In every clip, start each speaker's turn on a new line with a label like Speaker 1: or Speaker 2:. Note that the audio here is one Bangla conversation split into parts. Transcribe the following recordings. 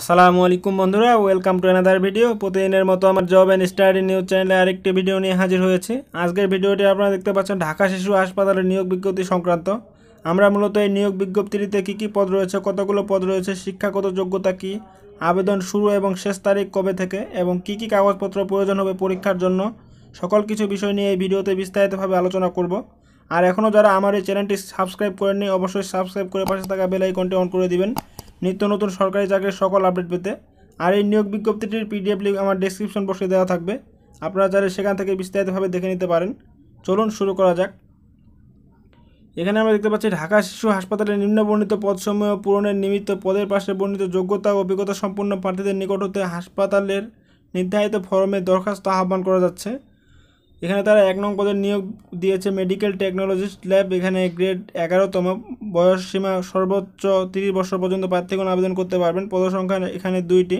Speaker 1: আসসালামু আলাইকুম বন্ধুরা ওয়েলকাম টু অ্যানাদার ভিডিও প্রতিদিনের মতো আমার জব অ্যান্ড স্টাডি নিউজ চ্যানেলে আরেকটি ভিডিও নিয়ে হাজির হয়েছে আজকের ভিডিওটি আপনারা দেখতে পাচ্ছেন ঢাকা শিশু হাসপাতালের নিয়োগ বিজ্ঞপ্তি সংক্রান্ত আমরা মূলত এই নিয়োগ বিজ্ঞপ্তিতে কী কী পদ রয়েছে কতগুলো পদ রয়েছে শিক্ষাগত যোগ্যতা কী আবেদন শুরু এবং শেষ তারিখ কবে থেকে এবং কি কি কাগজপত্র প্রয়োজন হবে পরীক্ষার জন্য সকল কিছু বিষয় নিয়ে এই ভিডিওতে বিস্তারিতভাবে আলোচনা করব আর এখনও যারা আমার এই চ্যানেলটি সাবস্ক্রাইব করেননি অবশ্যই সাবস্ক্রাইব করে পাশে থাকা বেলাইকনটি অন করে দেবেন নিত্য নতুন সরকারি চাকরির সকল আপডেট পেতে আর এই নিয়োগ বিজ্ঞপ্তিটির পিডিএফ লিঙ্ক আমার ডিসক্রিপশন বক্সে দেওয়া থাকবে আপনারা চাইলে সেখান থেকে বিস্তারিতভাবে দেখে নিতে পারেন চলুন শুরু করা যাক এখানে আমরা দেখতে পাচ্ছি ঢাকা শিশু হাসপাতালে নিম্নবর্ণিত পদসমূহ পূরণের নিমিত্ত পদের পাশে বর্ণিত যোগ্যতা ও অভিজ্ঞতা সম্পন্ন প্রার্থীদের নিকট হতে হাসপাতালের নির্ধারিত ফরমে দরখাস্ত আহ্বান করা যাচ্ছে এখানে তারা এক নং পদের নিয়োগ দিয়েছে মেডিকেল টেকনোলজিস্ট ল্যাব এখানে গ্রেড এগারোতম বয়স সীমা সর্বোচ্চ তিরিশ বছর পর্যন্ত প্রার্থীগণ আবেদন করতে পারবেন পদসংখ্যা এখানে দুইটি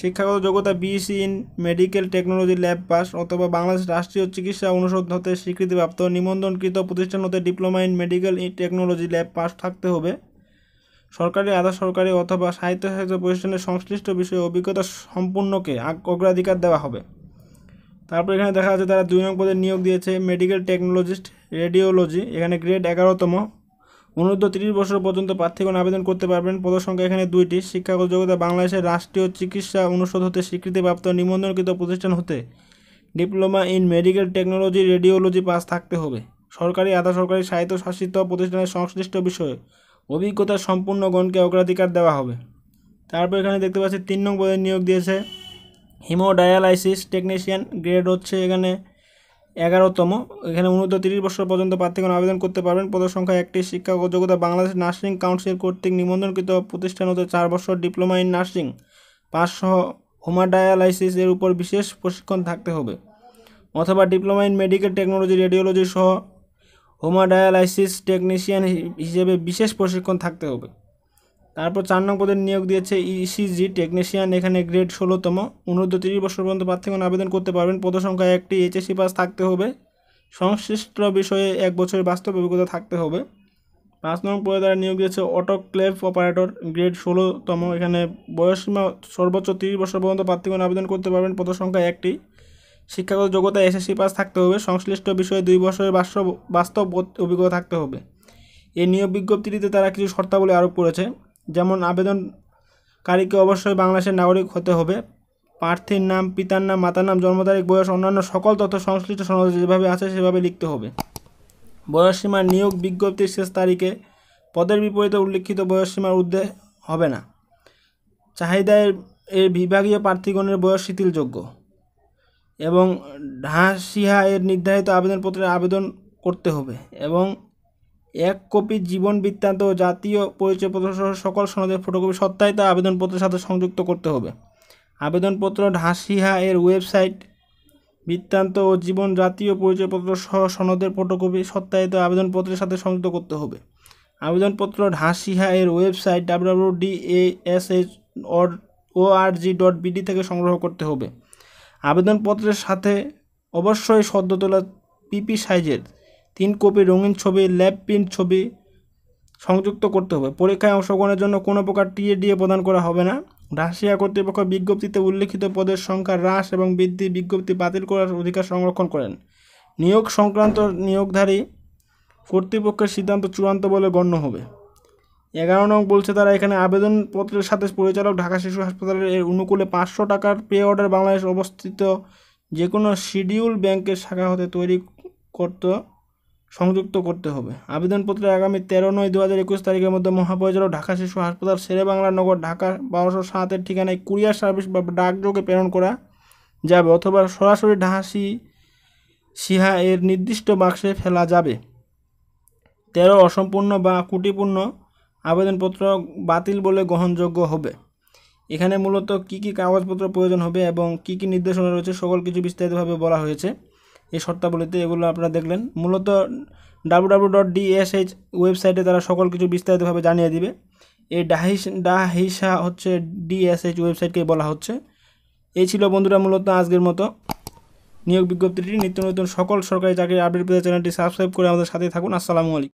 Speaker 1: শিক্ষাগত যোগ্যতা BSc in medical technology lab pass অথবা বাংলাদেশ রাষ্ট্রীয় চিকিৎসা অনুষদ হতে স্বীকৃতিপ্রাপ্ত নিবন্ধনকৃত প্রতিষ্ঠান হতে diploma in medical technology lab pass থাকতে হবে সরকারি আধা সরকারি অথবা সাহিত্য সাহিত্য প্রতিষ্ঠানের সংশ্লিষ্ট বিষয়ে অভিজ্ঞতা সম্পূর্ণকে অগ্রাধিকার দেওয়া হবে তারপর এখানে দেখা যাচ্ছে তারা দুই নং পদে নিয়োগ দিয়েছে মেডিকেল টেকনোলজিস্ট রেডিওলজি এখানে গ্রেড এগারোতম অনুরুদ্ধ তিরিশ বছর পর্যন্ত প্রার্থীগণ আবেদন করতে পারবেন পদসংখ্যা এখানে দুইটি শিক্ষাগত যোগ্যতা বাংলাদেশের রাষ্ট্রীয় চিকিৎসা অনুষদ হতে স্বীকৃতিপ্রাপ্ত নিবন্ধনকৃত প্রতিষ্ঠান হতে diploma in medical technology radiology pass থাকতে হবে সরকারি আধা সরকারি স্বায়ত্তশাসিত প্রতিষ্ঠানের সংশ্লিষ্ট বিষয়ে অভিজ্ঞতা সম্পূর্ণ গণকে অগ্রাধিকার দেওয়া হবে তারপর এখানে দেখতে পাচ্ছি তিন নং পদে নিয়োগ দিয়েছে হিমোডায়ালাইসিস টেকনিশিয়ান গ্রেড হচ্ছে এখানে এগারোতম এখানে উনত তিরিশ বছর পর্যন্ত প্রার্থীগণ আবেদন করতে পারবেন পদসংখ্যায় একটি শিক্ষাগত যোগ্যতা বাংলাদেশ নার্সিং কাউন্সিল কর্তৃক নিবন্ধনকৃত প্রতিষ্ঠান হতে চার বছর ডিপ্লোমা ইন নার্সিং পাঁচশহ হোমাডায়ালাইসিস এর উপর বিশেষ প্রশিক্ষণ থাকতে হবে অথবা diploma in medical technology radiology সহ হোমাডায়ালাইসিস টেকনিশিয়ান হিসেবে বিশেষ প্রশিক্ষণ থাকতে হবে তারপর চার নং পদের নিয়োগ দিয়েছে ইসিজি e টেকনিশিয়ান এখানে গ্রেড ষোলোতম অনুরোধ তিরিশ বছর পর্যন্ত প্রার্থীগণ আবেদন করতে পারবেন পদসংখ্যা একটি এইচএসি পাস থাকতে হবে সংশ্লিষ্ট বিষয়ে এক বছরের বাস্তব অভিজ্ঞতা থাকতে হবে পাঁচ নং পদে তারা নিয়োগ দিয়েছে অটোক্লেভ অপারেটর গ্রেড ষোলোতম এখানে বয়সীমা সর্বোচ্চ তিরিশ বছর পর্যন্ত প্রার্থীগণ আবেদন করতে পারবেন পদসংখ্যা একটি শিক্ষাগত যোগ্যতা এসএসসি পাস থাকতে হবে সংশ্লিষ্ট বিষয়ে দুই বছরের বাস্তব বাস্তব অভিজ্ঞতা থাকতে হবে এই নিয়োগ বিজ্ঞপ্তিটিতে তারা কিছু শর্তাবলী আরোপ করেছে যেমন আবেদনকারীকে অবশ্যই বাংলাদেশের নাগরিক হতে হবে প্রার্থীর নাম পিতার নাম মাতার নাম জন্ম তারিখ বয়স অন্যান্য সকল তথ্য সংশ্লিষ্ট সনদে যেভাবে আছে সেভাবে লিখতে হবে বয়সসীমার নিয়োগ বিজ্ঞপ্তির শেষ তারিখে পদের বিপরীতে উল্লিখিত বয়সসীমার ঊর্ধ্বে হবে না চাহিদায় এর বিভাগীয় প্রার্থীগণের বয়স শিথিলযোগ্য এবং ঢাসিহা এর নির্ধারিত আবেদনপত্রে আবেদন করতে হবে এবং এক কপি জীবন বৃত্তান্ত ও জাতীয় পরিচয়পত্র সহ সকল সনদের ফটোকপি সত্তায় তা আবেদনপত্রের সাথে সংযুক্ত করতে হবে আবেদনপত্র ঢাসিহা এর ওয়েবসাইট বৃত্তান্ত ও জীবন জাতীয় পরিচয়পত্র সহ সনদের ফটোকপি সত্তায়িত আবেদনপত্রের সাথে সংযুক্ত করতে হবে আবেদনপত্র ঢাসিহা এর website W D A S O R G dot BD থেকে সংগ্রহ করতে হবে আবেদনপত্রের সাথে অবশ্যই সদ্য তোলা পিপি সাইজের তিন কপি রঙিন ছবি ল্যাব প্রিন্ট ছবি সংযুক্ত করতে হবে পরীক্ষায় অংশগ্রহণের জন্য কোনো প্রকার টিএডিএ প্রদান করা হবে না রাশিয়া কর্তৃপক্ষ বিজ্ঞপ্তিতে উল্লিখিত পদের সংখ্যা হ্রাস এবং বৃদ্ধি বিজ্ঞপ্তি বাতিল করার অধিকার সংরক্ষণ করেন নিয়োগ সংক্রান্ত নিয়োগধারী কর্তৃপক্ষের সিদ্ধান্ত চূড়ান্ত বলে গণ্য হবে এগারো নং বলছে তারা এখানে আবেদনপত্রের সাথে পরিচালক ঢাকা শিশু হাসপাতালের এর অনুকূলে পাঁচশো টাকার পে অর্ডার বাংলাদেশ অবস্থিত যে কোনো শিডিউল ব্যাংকের শাখা হতে তৈরি করতে সংযুক্ত করতে হবে আবেদনপত্রে আগামী তেরো নয় দু হাজার একুশ তারিখের মধ্যে মহাপরিচালক ঢাকা শিশু হাসপাতাল বাংলা নগর ঢাকা বারোশো সাতের ঠিকানায় কুরিয়ার সার্ভিস বা ডাকযোগে প্রেরণ করা যাবে অথবা সরাসরি ঢাসি সিহা এর নির্দিষ্ট বাক্সে ফেলা যাবে তেরো অসম্পূর্ণ বা কুটিপূর্ণ আবেদনপত্র বাতিল বলে গ্রহণযোগ্য হবে এখানে মূলত কি কি কাগজপত্র প্রয়োজন হবে এবং কি কি নির্দেশনা রয়েছে সকল কিছু বিস্তারিতভাবে বলা হয়েছে এই শর্তাবলীতে এগুলো আপনারা দেখলেন মূলত ডাব্লু ডাব্লু ডট ওয়েবসাইটে তারা সকল কিছু বিস্তারিতভাবে জানিয়ে দিবে এই ডাহিস ডাহিসা হচ্ছে ডিএসএইচ ওয়েবসাইটকে বলা হচ্ছে এই ছিল বন্ধুরা মূলত আজকের মতো নিয়োগ বিজ্ঞপ্তিটি নিত্য নতুন সকল সরকারি চাকরির আপডেট পেতে চ্যানেলটি সাবস্ক্রাইব করে আমাদের সাথে থাকুন আসসালামু আলাইকুম